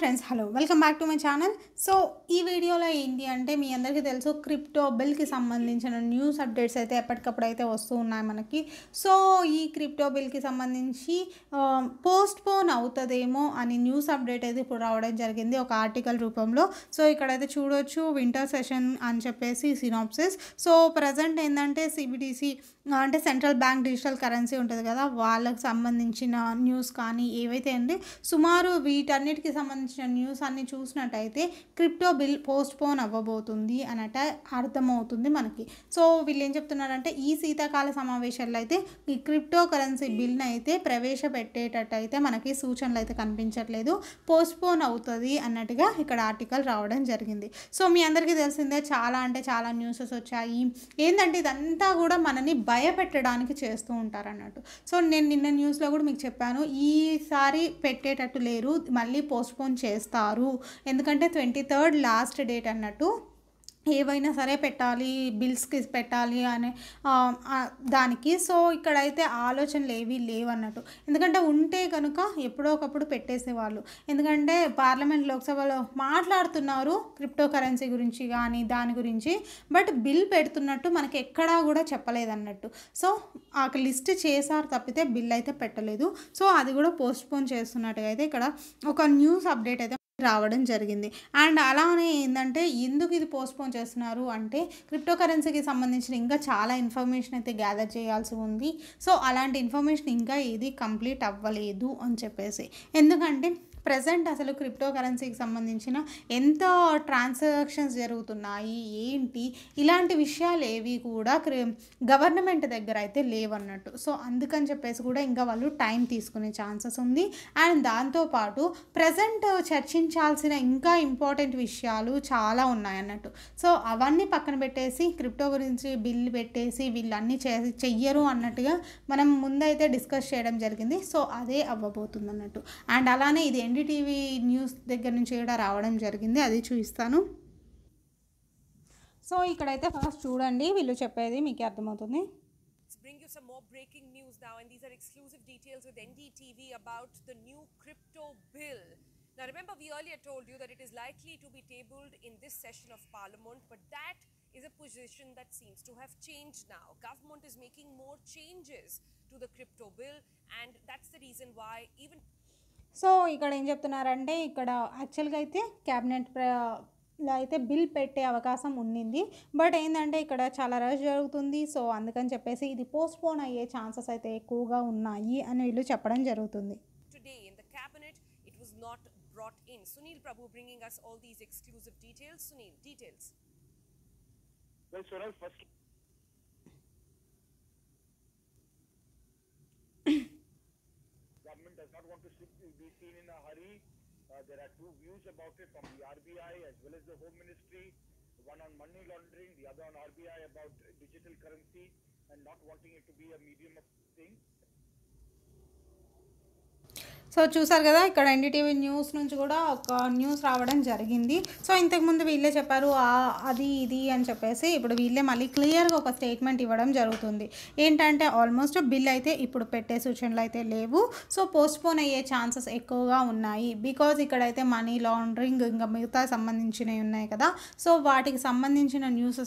Friends hello welcome back to my channel so ఈ వీడియోలో ఏంటి అంటే మీ అందరికీ తెలుసు క్రిప్టో బిల్కి సంబంధించిన న్యూస్ అప్డేట్స్ అయితే ఎప్పటికప్పుడు అయితే వస్తూ ఉన్నాయి మనకి సో ఈ క్రిప్టో బిల్కి సంబంధించి పోస్ట్ పోన్ అవుతుందేమో అని న్యూస్ అప్డేట్ అయితే ఇప్పుడు రావడం జరిగింది ఒక ఆర్టికల్ రూపంలో సో ఇక్కడైతే చూడొచ్చు వింటర్ సెషన్ అని చెప్పేసి సినాప్సిస్ సో ప్రజెంట్ ఏంటంటే సిబిడిసి అంటే సెంట్రల్ బ్యాంక్ డిజిటల్ కరెన్సీ ఉంటుంది కదా వాళ్ళకి సంబంధించిన న్యూస్ కానీ ఏవైతే అండి సుమారు వీటన్నిటికీ సంబంధించి సంబంధించిన న్యూస్ అన్ని చూసినట్టయితే క్రిప్టో బిల్ పోస్ట్ పోన్ అవ్వబోతుంది అనట అర్థమవుతుంది మనకి సో వీళ్ళు ఏం చెప్తున్నారంటే ఈ శీతాకాల సమావేశాల్లో అయితే ఈ క్రిప్టో కరెన్సీ బిల్ని అయితే ప్రవేశపెట్టేటట్టు అయితే మనకి సూచనలు అయితే కనిపించట్లేదు పోస్ట్ పోన్ అవుతుంది అన్నట్టుగా ఇక్కడ ఆర్టికల్ రావడం జరిగింది సో మీ అందరికీ తెలిసిందే చాలా అంటే చాలా న్యూసెస్ వచ్చాయి ఏంటంటే ఇదంతా కూడా మనని భయపెట్టడానికి చేస్తూ ఉంటారు అన్నట్టు సో నేను నిన్న న్యూస్లో కూడా మీకు చెప్పాను ఈసారి పెట్టేటట్టు లేరు మళ్ళీ పోస్ట్పోన్ చేస్తారు ఎందుకంటే ట్వంటీ థర్డ్ లాస్ట్ డేట్ అన్నట్టు ఏవైనా సరే పెట్టాలి బిల్స్కి పెట్టాలి అనే దానికి సో ఇక్కడైతే ఆలోచనలు ఏవి లేవన్నట్టు ఎందుకంటే ఉంటే కనుక ఎప్పుడో ఒకప్పుడు పెట్టేసేవాళ్ళు ఎందుకంటే పార్లమెంట్ లోక్సభలో మాట్లాడుతున్నారు క్రిప్టో కరెన్సీ గురించి కానీ దాని గురించి బట్ బిల్ పెడుతున్నట్టు మనకి ఎక్కడా కూడా చెప్పలేదన్నట్టు సో ఆ లిస్ట్ చేశారు తప్పితే బిల్ అయితే పెట్టలేదు సో అది కూడా పోస్ట్పోన్ చేస్తున్నట్టుగా అయితే ఇక్కడ ఒక న్యూస్ అప్డేట్ అయితే రావడం జరిగింది అండ్ అలానే ఏంటంటే ఎందుకు ఇది పోస్ట్పోన్ చేస్తున్నారు అంటే క్రిప్టో కరెన్సీకి సంబంధించిన ఇంకా చాలా ఇన్ఫర్మేషన్ అయితే గ్యాదర్ చేయాల్సి ఉంది సో అలాంటి ఇన్ఫర్మేషన్ ఇంకా ఇది కంప్లీట్ అవ్వలేదు అని చెప్పేసి ఎందుకంటే ప్రజెంట్ అసలు క్రిప్టో కరెన్సీకి సంబంధించిన ఎంత ట్రాన్సాక్షన్స్ జరుగుతున్నాయి ఏంటి ఇలాంటి విషయాలు ఏవి కూడా గవర్నమెంట్ దగ్గర అయితే లేవన్నట్టు సో అందుకని చెప్పేసి కూడా ఇంకా వాళ్ళు టైం తీసుకునే ఛాన్సెస్ ఉంది అండ్ దాంతోపాటు ప్రజెంట్ చర్చించాల్సిన ఇంకా ఇంపార్టెంట్ విషయాలు చాలా ఉన్నాయి అన్నట్టు సో అవన్నీ పక్కన పెట్టేసి క్రిప్టో గురించి బిల్లు పెట్టేసి వీళ్ళన్నీ చే చెయ్యరు అన్నట్టుగా మనం ముందైతే డిస్కస్ చేయడం జరిగింది సో అదే అవ్వబోతుంది అన్నట్టు అండ్ అలానే ఇది ఎండ్ ఎన్డీటీవీ న్యూస్ దగ్గర నుంచి కూడా రావడం జరిగింది అది చూపిస్తాను సో ఇక్కడైతే ఫస్ట్ చూడండి వీళ్ళు చెప్పేది మీకు అర్థమవుతుంది bring you some more breaking news now and these are exclusive details with NDTV about the new crypto bill. Now remember we earlier told you that it is likely to be tabled in this session of parliament but that is a position that seems to have changed now. Government is making more changes to the crypto bill and that's the reason why even so ఇక్కడ ఏం చెప్తున్నారంటే ఇక్కడ యాక్చువల్గా అయితే cabinet లో అయితే bill పెట్టే అవకాశం ఉండింది బట్ ఏంటంటే ఇక్కడ చాలా రష్ జరుగుతుంది సో అందుకని చెప్పేసి ఇది పోస్ట్పోన్ అయ్యే ఛాన్సెస్ అయితే ఎక్కువగా ఉన్నాయి అని వీళ్ళు చెప్పడం జరుగుతుంది in the cabinet brought in Sunil Prabhu bringing Sunil well first of the be seen in a hurry. Uh, there are two views about it from the RBI as well as the Home Ministry. One on money laundering, the other on RBI about digital currency and not wanting it to be a medium of things. So చూసారు కదా ఇక్కడ NDTV news నుంచి కూడా ఒక news రావడం జరిగింది so ఇంతకుముందు వీళ్ళే చెప్పారు అది ఇది అని చెప్పేసి ఇప్పుడు వీళ్ళే మళ్ళీ క్లియర్గా ఒక స్టేట్మెంట్ ఇవ్వడం జరుగుతుంది ఏంటంటే ఆల్మోస్ట్ బిల్ అయితే ఇప్పుడు పెట్టే సూచనలు అయితే లేవు సో పోస్ట్పోన్ అయ్యే ఛాన్సెస్ ఎక్కువగా ఉన్నాయి బికాజ్ ఇక్కడైతే మనీ లాండరింగ్ ఇంకా మిగతా సంబంధించినవి ఉన్నాయి కదా సో వాటికి సంబంధించిన న్యూస్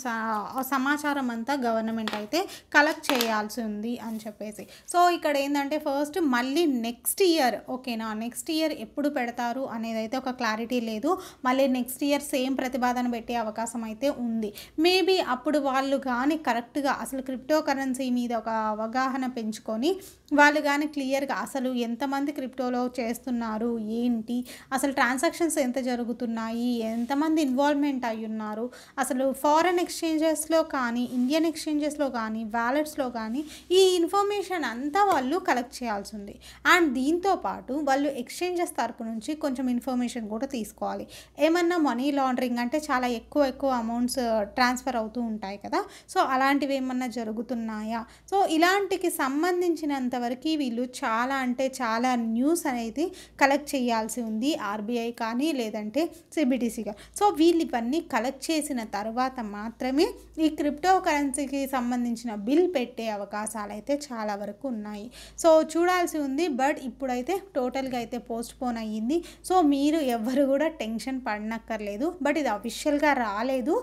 సమాచారం అంతా గవర్నమెంట్ అయితే కలెక్ట్ చేయాల్సి ఉంది అని చెప్పేసి సో ఇక్కడ ఏంటంటే ఫస్ట్ మళ్ళీ నెక్స్ట్ ఇయర్ ఇయర్ ఓకేనా నెక్స్ట్ ఇయర్ ఎప్పుడు పెడతారు అనేది అయితే ఒక క్లారిటీ లేదు మళ్ళీ నెక్స్ట్ ఇయర్ సేమ్ ప్రతిపాదన పెట్టే అవకాశం అయితే ఉంది మేబీ అప్పుడు వాళ్ళు కానీ కరెక్ట్గా అసలు క్రిప్టో కరెన్సీ మీద ఒక అవగాహన పెంచుకొని వాళ్ళు కానీ క్లియర్గా అసలు ఎంతమంది క్రిప్టోలో చేస్తున్నారు ఏంటి అసలు ట్రాన్సాక్షన్స్ ఎంత జరుగుతున్నాయి ఎంతమంది ఇన్వాల్వ్మెంట్ అయి ఉన్నారు అసలు ఫారెన్ ఎక్స్చేంజెస్లో కానీ ఇండియన్ ఎక్స్చేంజెస్లో కానీ వ్యాలెట్స్లో కానీ ఈ ఇన్ఫర్మేషన్ అంతా వాళ్ళు కలెక్ట్ చేయాల్సి ఉంది అండ్ దీని దీంతో పాటు వాళ్ళు ఎక్స్చేంజెస్ తరపు నుంచి కొంచెం ఇన్ఫర్మేషన్ కూడా తీసుకోవాలి ఏమన్నా మనీ లాండరింగ్ అంటే చాలా ఎక్కువ ఎక్కువ అమౌంట్స్ ట్రాన్స్ఫర్ అవుతూ ఉంటాయి కదా సో అలాంటివి ఏమన్నా జరుగుతున్నాయా సో ఇలాంటికి సంబంధించినంతవరకు వీళ్ళు చాలా అంటే చాలా న్యూస్ అనేది కలెక్ట్ చేయాల్సి ఉంది ఆర్బీఐ కానీ లేదంటే సిబిడిసి కానీ సో వీళ్ళు ఇవన్నీ కలెక్ట్ చేసిన తర్వాత మాత్రమే ఈ క్రిప్టో కరెన్సీకి సంబంధించిన బిల్ పెట్టే అవకాశాలు అయితే చాలా వరకు ఉన్నాయి సో చూడాల్సి ఉంది బట్ ఇప్పుడు కూడా అయితే టోటల్గా అయితే పోస్ట్ పోన్ అయ్యింది సో మీరు ఎవ్వరు కూడా టెన్షన్ పడనక్కర్లేదు బట్ ఇది అఫీషియల్గా రాలేదు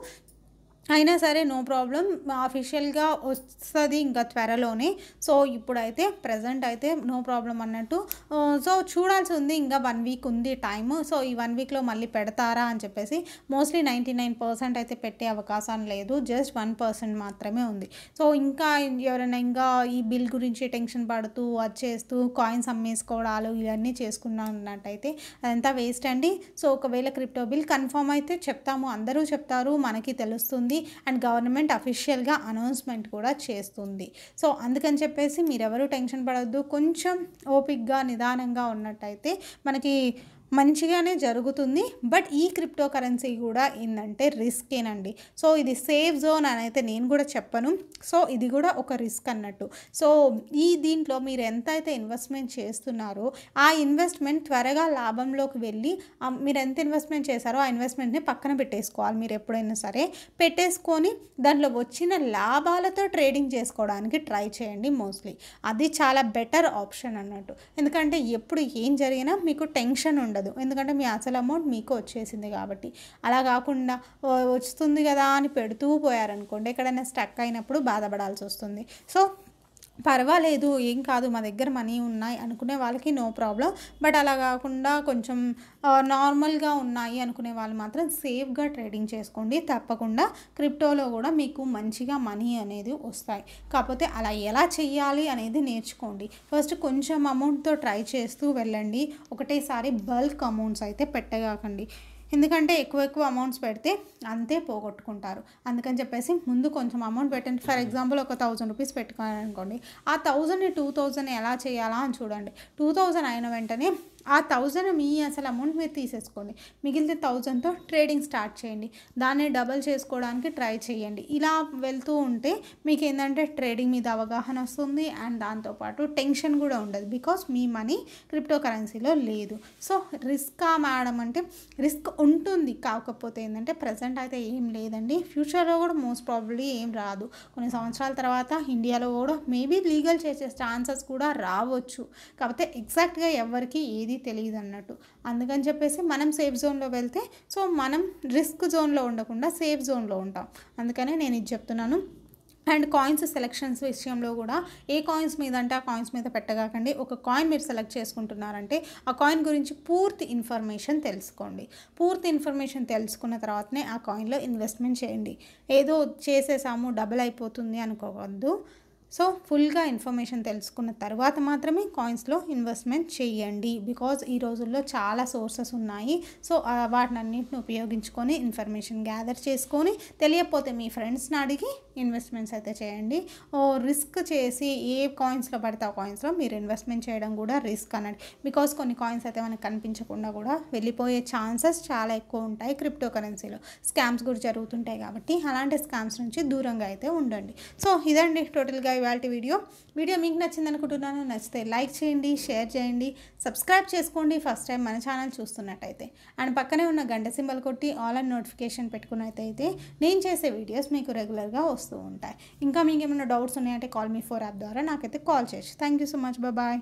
అయినా సరే నో ప్రాబ్లం అఫీషియల్గా వస్తుంది ఇంకా త్వరలోనే సో ఇప్పుడైతే ప్రజెంట్ అయితే నో ప్రాబ్లం అన్నట్టు సో చూడాల్సి ఉంది ఇంకా వన్ వీక్ ఉంది టైము సో ఈ వన్ వీక్లో మళ్ళీ పెడతారా అని చెప్పేసి మోస్ట్లీ నైంటీ నైన్ పర్సెంట్ అయితే పెట్టే అవకాశం లేదు జస్ట్ వన్ పర్సెంట్ మాత్రమే ఉంది సో ఇంకా ఎవరైనా ఇంకా ఈ బిల్ గురించి టెన్షన్ పడుతూ వచ్చేస్తూ చేస్తూ కాయిన్స్ అమ్మేసుకోవడాలు ఇవన్నీ చేసుకున్నా అన్నట్టయితే అదంతా వేస్ట్ అండి సో ఒకవేళ క్రిప్టో బిల్ కన్ఫామ్ అయితే చెప్తాము అందరూ చెప్తారు మనకి తెలుస్తుంది అండ్ గవర్నమెంట్ అఫీషియల్గా అనౌన్స్మెంట్ కూడా చేస్తుంది సో అందుకని చెప్పేసి మీరెవరూ టెన్షన్ పడవద్దు కొంచెం ఓపిక్గా నిదానంగా ఉన్నట్టయితే మనకి మంచిగానే జరుగుతుంది బట్ ఈ క్రిప్టో కరెన్సీ కూడా ఏంటంటే రిస్కేనండి సో ఇది సేఫ్ జోన్ అని అయితే నేను కూడా చెప్పను సో ఇది కూడా ఒక రిస్క్ అన్నట్టు సో ఈ దీంట్లో మీరు ఎంత అయితే ఇన్వెస్ట్మెంట్ చేస్తున్నారో ఆ ఇన్వెస్ట్మెంట్ త్వరగా లాభంలోకి వెళ్ళి మీరు ఎంత ఇన్వెస్ట్మెంట్ చేశారో ఆ ఇన్వెస్ట్మెంట్ని పక్కన పెట్టేసుకోవాలి మీరు ఎప్పుడైనా సరే పెట్టేసుకొని దాంట్లో వచ్చిన లాభాలతో ట్రేడింగ్ చేసుకోవడానికి ట్రై చేయండి మోస్ట్లీ అది చాలా బెటర్ ఆప్షన్ అన్నట్టు ఎందుకంటే ఎప్పుడు ఏం జరిగినా మీకు టెన్షన్ ఉండదు ఉండదు ఎందుకంటే మీ అసలు అమౌంట్ మీకు వచ్చేసింది కాబట్టి అలా కాకుండా వస్తుంది కదా అని పెడుతూ పోయారనుకోండి ఎక్కడైనా స్టక్ అయినప్పుడు బాధపడాల్సి వస్తుంది సో పర్వాలేదు ఏం కాదు మా దగ్గర మనీ ఉన్నాయి అనుకునే వాళ్ళకి నో ప్రాబ్లం బట్ అలా కాకుండా కొంచెం నార్మల్గా ఉన్నాయి అనుకునే వాళ్ళు మాత్రం సేఫ్గా ట్రేడింగ్ చేసుకోండి తప్పకుండా క్రిప్టోలో కూడా మీకు మంచిగా మనీ అనేది వస్తాయి కాకపోతే అలా ఎలా చేయాలి అనేది నేర్చుకోండి ఫస్ట్ కొంచెం అమౌంట్తో ట్రై చేస్తూ వెళ్ళండి ఒకటేసారి బల్క్ అమౌంట్స్ అయితే పెట్టగాకండి ఎందుకంటే ఎక్కువ ఎక్కువ అమౌంట్స్ పెడితే అంతే పోగొట్టుకుంటారు అందుకని చెప్పేసి ముందు కొంచెం అమౌంట్ పెట్టండి ఫర్ ఎగ్జాంపుల్ ఒక థౌజండ్ రూపీస్ పెట్టుకోవాలనుకోండి ఆ థౌజండ్ని టూ థౌజండ్ ఎలా చేయాలా అని చూడండి టూ థౌజండ్ అయిన వెంటనే ఆ థౌజండ్ మీ అసలు అమౌంట్ మీరు తీసేసుకోండి మిగిలిన థౌజండ్తో ట్రేడింగ్ స్టార్ట్ చేయండి దాన్ని డబల్ చేసుకోవడానికి ట్రై చేయండి ఇలా వెళ్తూ ఉంటే మీకు ఏంటంటే ట్రేడింగ్ మీద అవగాహన వస్తుంది అండ్ దాంతోపాటు టెన్షన్ కూడా ఉండదు బికాస్ మీ మనీ క్రిప్టో కరెన్సీలో లేదు సో రిస్కా మేడం అంటే రిస్క్ ఉంటుంది కాకపోతే ఏంటంటే ప్రజెంట్ అయితే ఏం లేదండి ఫ్యూచర్లో కూడా మోస్ట్ ప్రాబ్లీ ఏం రాదు కొన్ని సంవత్సరాల తర్వాత ఇండియాలో కూడా మేబీ లీగల్ చేసే ఛాన్సెస్ కూడా రావచ్చు కాకపోతే ఎగ్జాక్ట్గా ఎవరికి ఏది ఏది తెలియదు అన్నట్టు అందుకని చెప్పేసి మనం సేఫ్ జోన్లో వెళ్తే సో మనం రిస్క్ జోన్లో ఉండకుండా సేఫ్ జోన్లో ఉంటాం అందుకనే నేను ఇది చెప్తున్నాను అండ్ కాయిన్స్ సెలెక్షన్స్ విషయంలో కూడా ఏ కాయిన్స్ మీద అంటే ఆ కాయిన్స్ మీద పెట్టగాకండి ఒక కాయిన్ మీరు సెలెక్ట్ చేసుకుంటున్నారంటే ఆ కాయిన్ గురించి పూర్తి ఇన్ఫర్మేషన్ తెలుసుకోండి పూర్తి ఇన్ఫర్మేషన్ తెలుసుకున్న తర్వాతనే ఆ కాయిన్లో ఇన్వెస్ట్మెంట్ చేయండి ఏదో చేసేసాము డబుల్ అయిపోతుంది అనుకోవద్దు సో ఫుల్గా ఇన్ఫర్మేషన్ తెలుసుకున్న తర్వాత మాత్రమే కాయిన్స్లో ఇన్వెస్ట్మెంట్ చేయండి బికాజ్ ఈ రోజుల్లో చాలా సోర్సెస్ ఉన్నాయి సో వాటినన్నింటిని ఉపయోగించుకొని ఇన్ఫర్మేషన్ గ్యాదర్ చేసుకొని తెలియకపోతే మీ ఫ్రెండ్స్ని అడిగి ఇన్వెస్ట్మెంట్స్ అయితే చేయండి ఓ రిస్క్ చేసి ఏ కాయిన్స్లో పడితే ఆ కాయిన్స్లో మీరు ఇన్వెస్ట్మెంట్ చేయడం కూడా రిస్క్ అన్నది బికాస్ కొన్ని కాయిన్స్ అయితే మనకు కనిపించకుండా కూడా వెళ్ళిపోయే ఛాన్సెస్ చాలా ఎక్కువ ఉంటాయి క్రిప్టో కరెన్సీలో స్కామ్స్ కూడా జరుగుతుంటాయి కాబట్టి అలాంటి స్కామ్స్ నుంచి దూరంగా అయితే ఉండండి సో ఇదండి టోటల్గా ఇవాళ వీడియో వీడియో మీకు నచ్చింది అనుకుంటున్నాను నచ్చితే లైక్ చేయండి షేర్ చేయండి సబ్స్క్రైబ్ చేసుకోండి ఫస్ట్ టైం మన ఛానల్ చూస్తున్నట్టయితే అండ్ పక్కనే ఉన్న గంట సింబల్ కొట్టి ఆల్ అండ్ నోటిఫికేషన్ పెట్టుకున్నట్టయితే నేను చేసే వీడియోస్ మీకు రెగ్యులర్గా వస్తూ ఉంటాయి ఇంకా మీకు ఏమైనా డౌట్స్ ఉన్నాయంటే కాల్ మీ ఫోర్ యాప్ ద్వారా నాకైతే కాల్ చేసి thank you so much bye